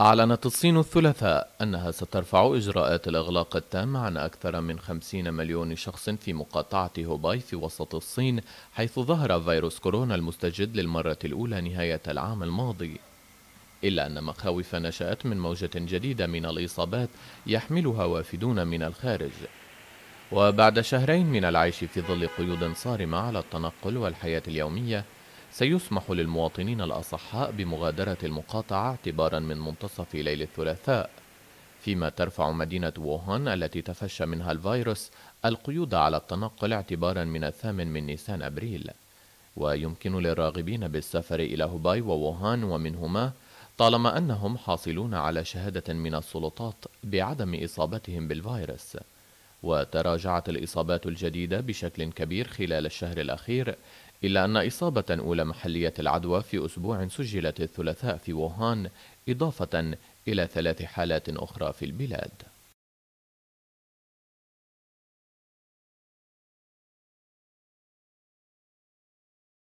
أعلنت الصين الثلاثاء أنها سترفع إجراءات الإغلاق التام عن أكثر من 50 مليون شخص في مقاطعة هوباي في وسط الصين حيث ظهر فيروس كورونا المستجد للمرة الأولى نهاية العام الماضي إلا أن مخاوف نشأت من موجة جديدة من الإصابات يحملها وافدون من الخارج وبعد شهرين من العيش في ظل قيود صارمة على التنقل والحياة اليومية سيسمح للمواطنين الأصحاء بمغادرة المقاطعة اعتبارا من منتصف ليل الثلاثاء فيما ترفع مدينة ووهان التي تفشى منها الفيروس القيود على التنقل اعتبارا من الثامن من نيسان أبريل ويمكن للراغبين بالسفر إلى هوباي ووهان ومنهما طالما أنهم حاصلون على شهادة من السلطات بعدم إصابتهم بالفيروس وتراجعت الإصابات الجديدة بشكل كبير خلال الشهر الأخير إلا أن إصابة أولى محلية العدوى في أسبوع سجلت الثلاثاء في ووهان إضافة إلى ثلاث حالات أخرى في البلاد